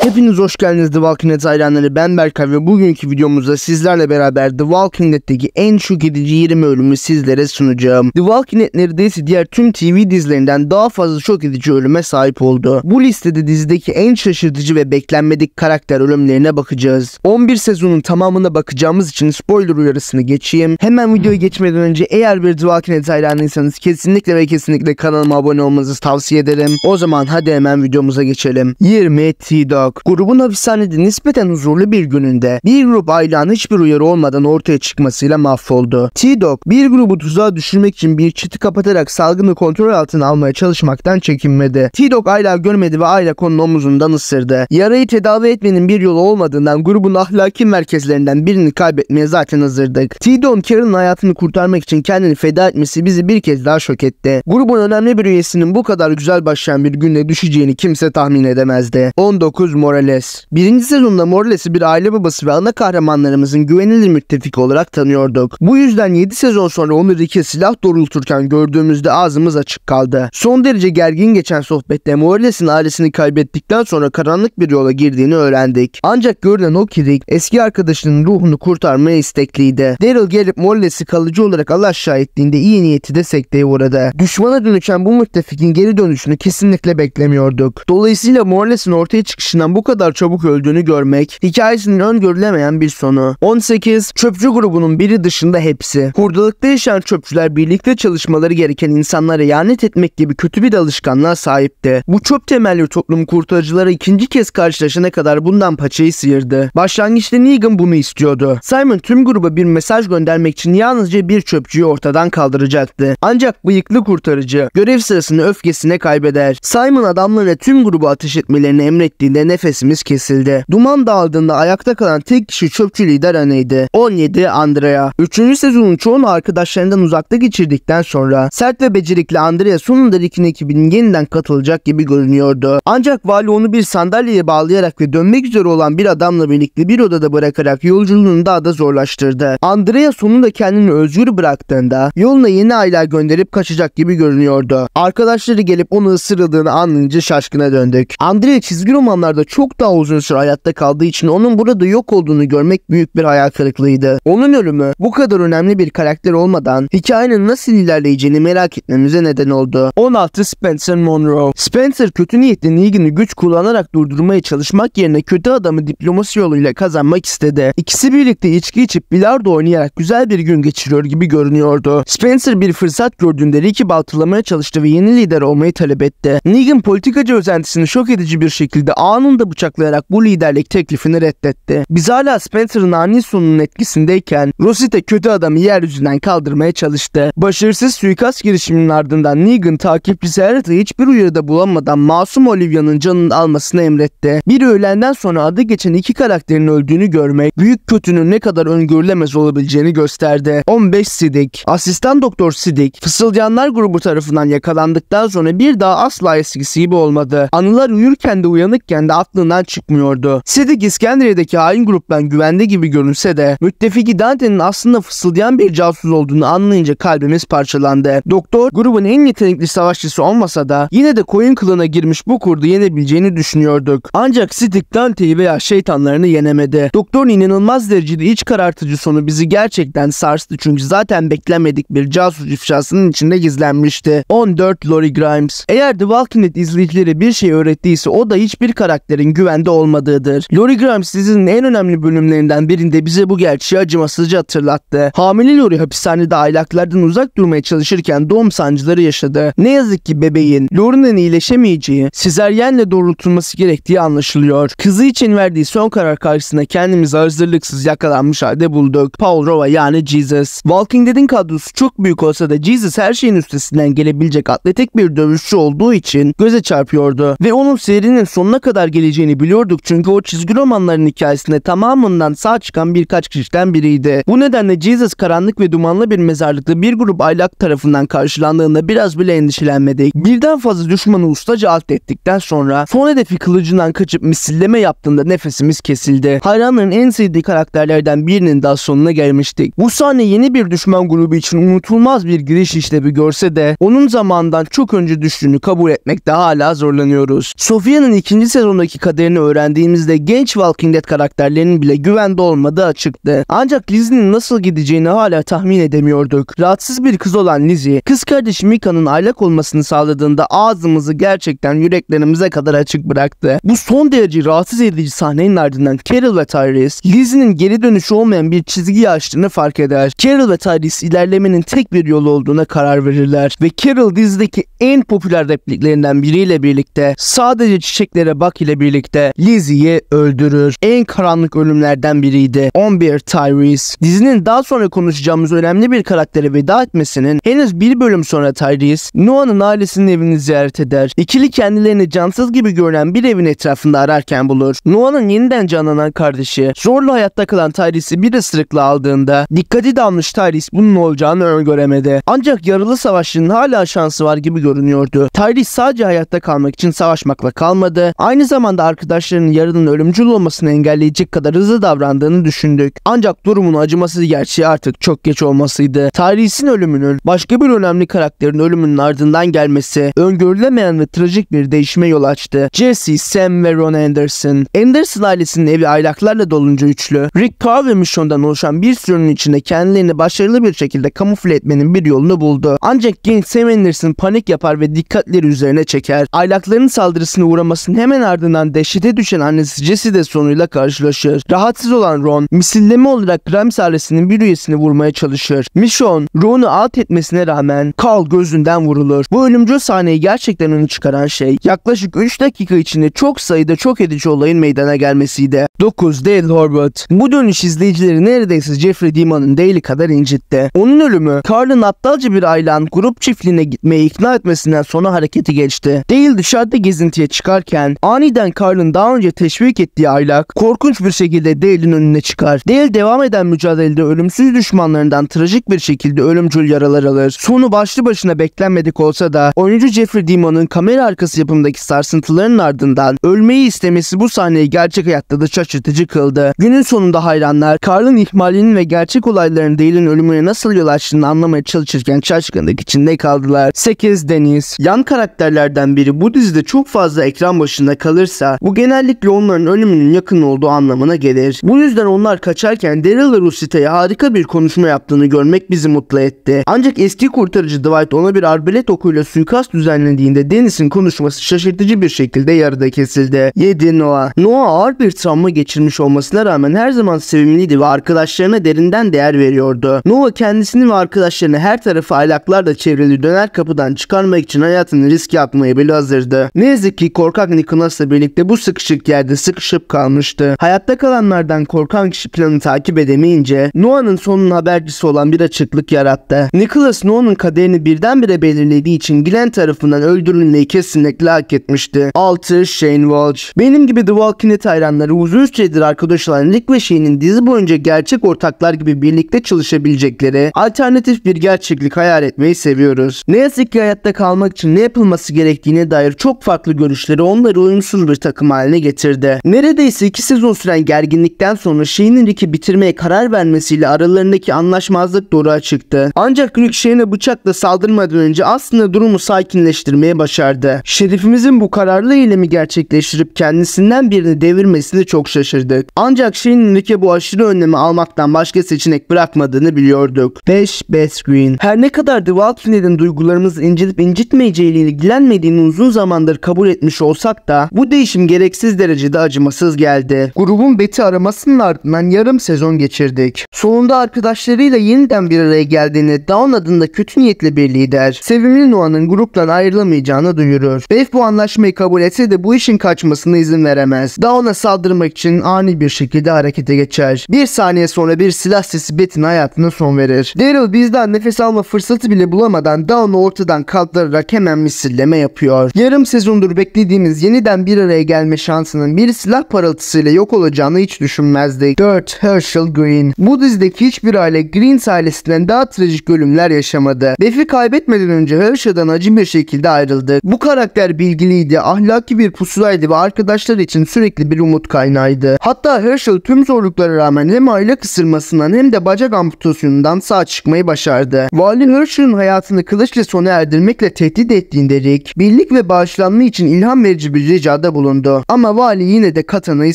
Hepiniz hoş geldiniz The Walking Dead hayranları ben Berkay ve bugünkü videomuzda sizlerle beraber The Walking Dead'deki en şok edici 20 ölümü sizlere sunacağım. The Walking Dead neredeyse diğer tüm TV dizilerinden daha fazla şok edici ölüme sahip oldu. Bu listede dizideki en şaşırtıcı ve beklenmedik karakter ölümlerine bakacağız. 11 sezonun tamamına bakacağımız için spoiler uyarısını geçeyim. Hemen videoya geçmeden önce eğer bir The Walking Dead hayranıysanız kesinlikle ve kesinlikle kanalıma abone olmanızı tavsiye ederim. O zaman hadi hemen videomuza geçelim. 20 Tida yok. Grubun hapishanede nispeten huzurlu bir gününde bir grup aylağın hiçbir uyarı olmadan ortaya çıkmasıyla mahvoldu. T-Dog bir grubu tuzağa düşürmek için bir çiti kapatarak salgını kontrol altına almaya çalışmaktan çekinmedi. T-Dog aylağı görmedi ve aylak onun omuzundan ısırdı. Yarayı tedavi etmenin bir yolu olmadığından grubun ahlaki merkezlerinden birini kaybetmeye zaten hazırdık. T-Dog'un Karen'ın hayatını kurtarmak için kendini feda etmesi bizi bir kez daha şok etti. Grubun önemli bir üyesinin bu kadar güzel başlayan bir günde düşeceğini kimse tahmin edemezdi. 19 Morales. Birinci sezonda Morales'i bir aile babası ve ana kahramanlarımızın güvenilir müttefiki olarak tanıyorduk. Bu yüzden 7 sezon sonra onu Rick'e silah doğrulturken gördüğümüzde ağzımız açık kaldı. Son derece gergin geçen sohbette Morales'in ailesini kaybettikten sonra karanlık bir yola girdiğini öğrendik. Ancak görünen o ki Rick eski arkadaşının ruhunu kurtarmaya istekliydi. Daryl gelip Morales'i kalıcı olarak alaşağı ettiğinde iyi niyeti de sekteye uğradı. Düşmana dönüşen bu müttefikin geri dönüşünü kesinlikle beklemiyorduk. Dolayısıyla Morales'in ortaya çıkışını tarafından bu kadar çabuk öldüğünü görmek hikayesinin öngörülemeyen bir sonu. 18. Çöpçü grubunun biri dışında hepsi. Hurdalıkta yaşayan çöpçüler birlikte çalışmaları gereken insanlara ihanet etmek gibi kötü bir alışkanlığa sahipti. Bu çöp temelli toplum kurtarıcıları ikinci kez karşılaşana kadar bundan paçayı sıyırdı. Başlangıçta Negan bunu istiyordu. Simon tüm gruba bir mesaj göndermek için yalnızca bir çöpçüyü ortadan kaldıracaktı. Ancak bıyıklı kurtarıcı görev sırasını öfkesine kaybeder. Simon adamlarına tüm grubu ateş etmelerini emrettiğinde ne nefesimiz kesildi. Duman dağıldığında ayakta kalan tek kişi çöpçü lider Ana'ydı. 17 Andrea. 3. sezonun çoğunu arkadaşlarından uzakta geçirdikten sonra sert ve becerikli Andrea sonunda Rick'in ekibinin yeniden katılacak gibi görünüyordu. Ancak vali onu bir sandalyeye bağlayarak ve dönmek üzere olan bir adamla birlikte bir odada bırakarak yolculuğunu daha da zorlaştırdı. Andrea sonunda kendini özgür bıraktığında yoluna yeni aylar gönderip kaçacak gibi görünüyordu. Arkadaşları gelip onu ısırıldığını anlayınca şaşkına döndük. Andrea çizgi romanlarda çok daha uzun süre hayatta kaldığı için onun burada yok olduğunu görmek büyük bir hayal kırıklığıydı. Onun ölümü bu kadar önemli bir karakter olmadan hikayenin nasıl ilerleyeceğini merak etmemize neden oldu. 16 Spencer Monroe Spencer kötü niyetli Negan'ı güç kullanarak durdurmaya çalışmak yerine kötü adamı diplomasi yoluyla kazanmak istedi. İkisi birlikte içki içip bilardo oynayarak güzel bir gün geçiriyor gibi görünüyordu. Spencer bir fırsat gördüğünde Ricky baltılamaya çalıştı ve yeni lider olmayı talep etti. Negan politikacı özentisini şok edici bir şekilde ağın Kanun da bıçaklayarak bu liderlik teklifini reddetti. Biz hala Spencer'ın ani sonunun etkisindeyken Rosita kötü adamı yeryüzünden kaldırmaya çalıştı. Başarısız suikast girişiminin ardından Negan takipçisi Harriet'ı hiçbir uyarıda bulamadan masum Olivia'nın canını almasını emretti. Bir öğlenden sonra adı geçen iki karakterin öldüğünü görmek büyük kötünün ne kadar öngörülemez olabileceğini gösterdi. 15 Sidik Asistan Doktor Sidik Fısıldayanlar grubu tarafından yakalandıktan sonra bir daha asla eskisi gibi olmadı. Anılar uyurken de uyanıkken de aklından çıkmıyordu. Sidik İskenderiye'deki hain gruptan güvende gibi görünse de müttefiki Dante'nin aslında fısıldayan bir casus olduğunu anlayınca kalbimiz parçalandı. Doktor grubun en yetenekli savaşçısı olmasa da yine de koyun kılığına girmiş bu kurdu yenebileceğini düşünüyorduk. Ancak Sidik Dante'yi veya şeytanlarını yenemedi. Doktorun inanılmaz derecede iç karartıcı sonu bizi gerçekten sarstı çünkü zaten beklemedik bir casus ifşasının içinde gizlenmişti. 14 Lori Grimes Eğer The Walking Dead izleyicileri bir şey öğrettiyse o da hiçbir karakter saatlerin güvende olmadığıdır. Lori Graham sizin en önemli bölümlerinden birinde bize bu gerçeği acımasızca hatırlattı. Hamile Lori hapishanede aylaklardan uzak durmaya çalışırken doğum sancıları yaşadı. Ne yazık ki bebeğin Lori'nin iyileşemeyeceği, sezeryenle doğrultulması gerektiği anlaşılıyor. Kızı için verdiği son karar karşısında kendimizi hazırlıksız yakalanmış halde bulduk. Paul Rova yani Jesus. Walking Dead'in kadrosu çok büyük olsa da Jesus her şeyin üstesinden gelebilecek atletik bir dövüşçü olduğu için göze çarpıyordu ve onun serinin sonuna kadar geleceğini biliyorduk çünkü o çizgi romanların hikayesinde tamamından sağ çıkan birkaç kişiden biriydi. Bu nedenle Jesus karanlık ve dumanlı bir mezarlıkta bir grup aylak tarafından karşılandığında biraz bile endişelenmedik. Birden fazla düşmanı ustaca alt ettikten sonra son hedefi kılıcından kaçıp misilleme yaptığında nefesimiz kesildi. Hayranların en sevdiği karakterlerden birinin daha sonuna gelmiştik. Bu sahne yeni bir düşman grubu için unutulmaz bir giriş işlevi görse de onun zamandan çok önce düştüğünü kabul etmekte hala zorlanıyoruz. Sofia'nın ikinci sezonda sonraki kaderini öğrendiğimizde genç Walking Dead karakterlerinin bile güvende olmadığı açıktı. Ancak Lizzie'nin nasıl gideceğini hala tahmin edemiyorduk. Rahatsız bir kız olan Lizzie, kız kardeşi Mika'nın aylak olmasını sağladığında ağzımızı gerçekten yüreklerimize kadar açık bıraktı. Bu son derece rahatsız edici sahnenin ardından Carol ve Tyrese, Lizzie'nin geri dönüşü olmayan bir çizgiyi açtığını fark eder. Carol ve Tyrese ilerlemenin tek bir yolu olduğuna karar verirler ve Carol dizideki en popüler repliklerinden biriyle birlikte sadece çiçeklere bak ile ile birlikte Lizzie'yi öldürür. En karanlık ölümlerden biriydi. 11 Tyrese. Dizinin daha sonra konuşacağımız önemli bir karakteri veda etmesinin henüz bir bölüm sonra Tyrese, Noah'nın ailesinin evini ziyaret eder. İkili kendilerini cansız gibi görünen bir evin etrafında ararken bulur. Noah'nın yeniden canlanan kardeşi zorla hayatta kalan Tyrese'i bir ısırıkla aldığında dikkati dalmış Tyrese bunun olacağını öngöremedi. Ancak yaralı savaşçının hala şansı var gibi görünüyordu. Tyrese sadece hayatta kalmak için savaşmakla kalmadı. Aynı zamanda zamanda arkadaşlarının yarının ölümcül olmasını engelleyecek kadar hızlı davrandığını düşündük. Ancak durumun acımasız gerçeği artık çok geç olmasıydı. Tarihsin ölümünün başka bir önemli karakterin ölümünün ardından gelmesi öngörülemeyen ve trajik bir değişime yol açtı. Jesse, Sam ve Ron Anderson. Anderson ailesinin evi aylaklarla dolunca üçlü. Rick Carr ve Michonne'dan oluşan bir sürünün içinde kendilerini başarılı bir şekilde kamufle etmenin bir yolunu buldu. Ancak genç Sam Anderson panik yapar ve dikkatleri üzerine çeker. Aylakların saldırısına uğramasının hemen ardından tarafından dehşete düşen annesi Jessie de sonuyla karşılaşır. Rahatsız olan Ron, misilleme olarak Grimes ailesinin bir üyesini vurmaya çalışır. Michonne, Ron'u alt etmesine rağmen Carl gözünden vurulur. Bu ölümcül sahneyi gerçekten öne çıkaran şey, yaklaşık 3 dakika içinde çok sayıda çok edici olayın meydana gelmesiydi. 9. Dale Horvath Bu dönüş izleyicileri neredeyse Jeffrey Dima'nın Dale'i kadar incitti. Onun ölümü, Carl'ın aptalca bir ailen grup çiftliğine gitmeye ikna etmesinden sonra hareketi geçti. Dale dışarıda gezintiye çıkarken ani aniden Carl'ın daha önce teşvik ettiği aylak korkunç bir şekilde Dale'in önüne çıkar. Dale devam eden mücadelede ölümsüz düşmanlarından trajik bir şekilde ölümcül yaralar alır. Sonu başlı başına beklenmedik olsa da oyuncu Jeffrey Demon'ın kamera arkası yapımındaki sarsıntıların ardından ölmeyi istemesi bu sahneyi gerçek hayatta da şaşırtıcı kıldı. Günün sonunda hayranlar Carl'ın ihmalinin ve gerçek olayların Dale'in ölümüne nasıl yol açtığını anlamaya çalışırken şaşkınlık içinde kaldılar. 8. Deniz Yan karakterlerden biri bu dizide çok fazla ekran başında kalır alınırsa bu genellikle onların ölümünün yakın olduğu anlamına gelir. Bu yüzden onlar kaçarken Daryl ve harika bir konuşma yaptığını görmek bizi mutlu etti. Ancak eski kurtarıcı Dwight ona bir arbelet okuyla suikast düzenlediğinde Dennis'in konuşması şaşırtıcı bir şekilde yarıda kesildi. 7. Noah Noah ağır bir travma geçirmiş olmasına rağmen her zaman sevimliydi ve arkadaşlarına derinden değer veriyordu. Noah kendisini ve arkadaşlarını her tarafı aylaklarla çevrili döner kapıdan çıkarmak için hayatını riske atmaya bile hazırdı. Ne yazık ki korkak Nicholas'la birlikte bu sıkışık yerde sıkışıp kalmıştı. Hayatta kalanlardan korkan kişi planı takip edemeyince Noah'nın sonun habercisi olan bir açıklık yarattı. Nicholas Noah'nın kaderini birdenbire belirlediği için Glenn tarafından öldürülmeyi kesinlikle hak etmişti. 6. Shane Walsh Benim gibi The Walking Dead hayranları uzun süredir arkadaş olan Rick ve Shane'in dizi boyunca gerçek ortaklar gibi birlikte çalışabilecekleri alternatif bir gerçeklik hayal etmeyi seviyoruz. Ne yazık ki hayatta kalmak için ne yapılması gerektiğine dair çok farklı görüşleri onları uyumsuz bir takım haline getirdi. Neredeyse iki sezon süren gerginlikten sonra Shane'in Rick'i bitirmeye karar vermesiyle aralarındaki anlaşmazlık doğruğa çıktı. Ancak Rick Shane'e bıçakla saldırmadan önce aslında durumu sakinleştirmeye başardı. Şerifimizin bu kararlı eylemi gerçekleştirip kendisinden birini devirmesini çok şaşırdık. Ancak Shane'in Rick'e bu aşırı önlemi almaktan başka seçenek bırakmadığını biliyorduk. 5. Best Green Her ne kadar The Wild Final'in duygularımızı incelip incitmeyeceğiyle ilgilenmediğini uzun zamandır kabul etmiş olsak da bu değişim gereksiz derecede acımasız geldi. Grubun Beti aramasının ardından yarım sezon geçirdik. Sonunda arkadaşlarıyla yeniden bir araya geldiğini Dawn adında kötü niyetli bir lider, sevimli Noah'nın gruptan ayrılamayacağını duyurur. Beth bu anlaşmayı kabul etse de bu işin kaçmasına izin veremez. Dawn'a saldırmak için ani bir şekilde harekete geçer. Bir saniye sonra bir silah sesi Beth'in hayatına son verir. Daryl bizden nefes alma fırsatı bile bulamadan Dawn'u ortadan kaldırarak hemen misilleme yapıyor. Yarım sezondur beklediğimiz yeniden bir araya gelme şansının bir silah parıltısıyla yok olacağını hiç düşünmezdi. 4. Herschel Green Bu dizideki hiçbir aile Green ailesinden daha trajik ölümler yaşamadı. Beth'i kaybetmeden önce Herschel'dan acı bir şekilde ayrıldı. Bu karakter bilgiliydi, ahlaki bir pusulaydı ve arkadaşları için sürekli bir umut kaynağıydı. Hatta Herschel tüm zorluklara rağmen hem aile kısırmasından hem de bacak amputasyonundan sağ çıkmayı başardı. Vali Herschel'ın hayatını kılıçla sona erdirmekle tehdit ettiğinde Rick, birlik ve bağışlanma için ilham verici bir ricada bulundu. Ama vali yine de katanayı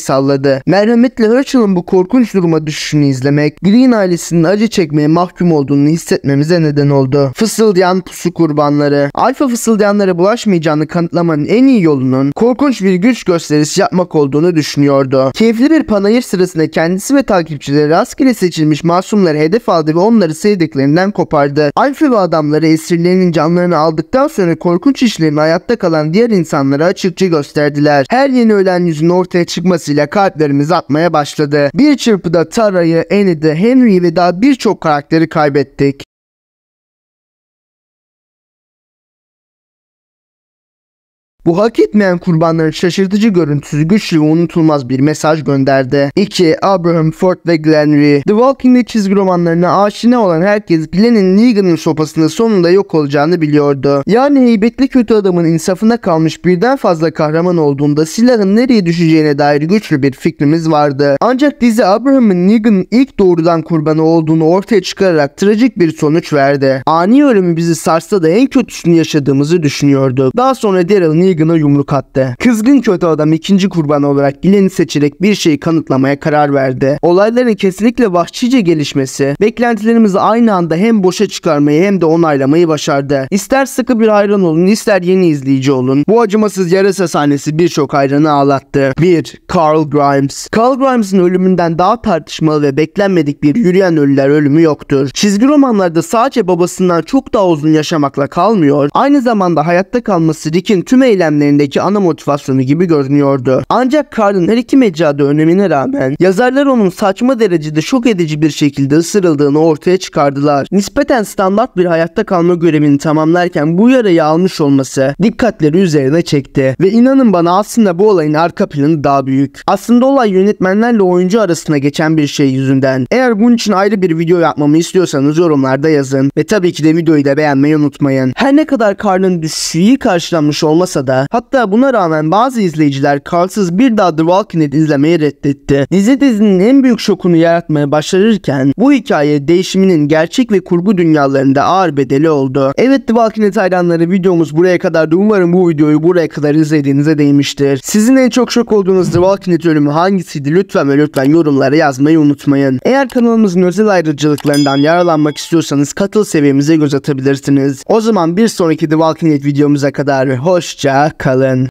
salladı. Merhametli Herschel'ın bu korkunç duruma düşüşünü izlemek, Green ailesinin acı çekmeye mahkum olduğunu hissetmemize neden oldu. Fısıldayan pusu kurbanları Alfa fısıldayanlara bulaşmayacağını kanıtlamanın en iyi yolunun korkunç bir güç gösterisi yapmak olduğunu düşünüyordu. Keyifli bir panayır sırasında kendisi ve takipçileri rastgele seçilmiş masumları hedef aldı ve onları sevdiklerinden kopardı. Alfa ve adamları esirlerinin canlarını aldıktan sonra korkunç işlerini hayatta kalan diğer insanlara açıkça gösterdiler verdiler. Her yeni ölen yüzün ortaya çıkmasıyla kalplerimiz atmaya başladı. Bir çırpıda Tara'yı, Annie'de, Henry'yi ve daha birçok karakteri kaybettik. Bu hak etmeyen kurbanların şaşırtıcı görüntüsü güçlü ve unutulmaz bir mesaj gönderdi. 2. Abraham Ford ve Glenn Rhee The Walking Dead çizgi romanlarına aşina olan herkes Glenn'in Negan'ın sopasında sonunda yok olacağını biliyordu. Yani heybetli kötü adamın insafına kalmış birden fazla kahraman olduğunda silahın nereye düşeceğine dair güçlü bir fikrimiz vardı. Ancak dizi Abraham'ın Negan'ın ilk doğrudan kurbanı olduğunu ortaya çıkararak trajik bir sonuç verdi. Ani ölümü bizi sarsa da en kötüsünü yaşadığımızı düşünüyordu. Daha sonra Daryl Negan Saygın'a yumruk attı. Kızgın kötü adam ikinci kurban olarak Gilen'i seçerek bir şeyi kanıtlamaya karar verdi. Olayların kesinlikle vahşice gelişmesi, beklentilerimizi aynı anda hem boşa çıkarmayı hem de onaylamayı başardı. İster sıkı bir hayran olun ister yeni izleyici olun. Bu acımasız yarasa sahnesi birçok hayranı ağlattı. 1. Carl Grimes Carl Grimes'in ölümünden daha tartışmalı ve beklenmedik bir yürüyen ölüler ölümü yoktur. Çizgi romanlarda sadece babasından çok daha uzun yaşamakla kalmıyor, aynı zamanda hayatta kalması Rick'in tüm eğlenceli eylemlerindeki ana motivasyonu gibi görünüyordu. Ancak Karl'ın her iki mecrada önemine rağmen yazarlar onun saçma derecede şok edici bir şekilde ısırıldığını ortaya çıkardılar. Nispeten standart bir hayatta kalma görevini tamamlarken bu yarayı almış olması dikkatleri üzerine çekti. Ve inanın bana aslında bu olayın arka planı daha büyük. Aslında olay yönetmenlerle oyuncu arasında geçen bir şey yüzünden. Eğer bunun için ayrı bir video yapmamı istiyorsanız yorumlarda yazın. Ve tabii ki de videoyu da beğenmeyi unutmayın. Her ne kadar Karl'ın düşüşü iyi karşılanmış olmasa da sırada. Hatta buna rağmen bazı izleyiciler Carlsız bir daha The Walking Dead izlemeyi reddetti. Dizi dizinin en büyük şokunu yaratmaya başlarırken bu hikaye değişiminin gerçek ve kurgu dünyalarında ağır bedeli oldu. Evet The Walking Dead hayranları videomuz buraya kadar umarım bu videoyu buraya kadar izlediğinize değmiştir. Sizin en çok şok olduğunuz The Walking Dead ölümü hangisiydi lütfen ve lütfen yorumlara yazmayı unutmayın. Eğer kanalımızın özel ayrıcalıklarından yararlanmak istiyorsanız katıl seviyemize göz atabilirsiniz. O zaman bir sonraki The Walking Dead videomuza kadar hoşça kalın.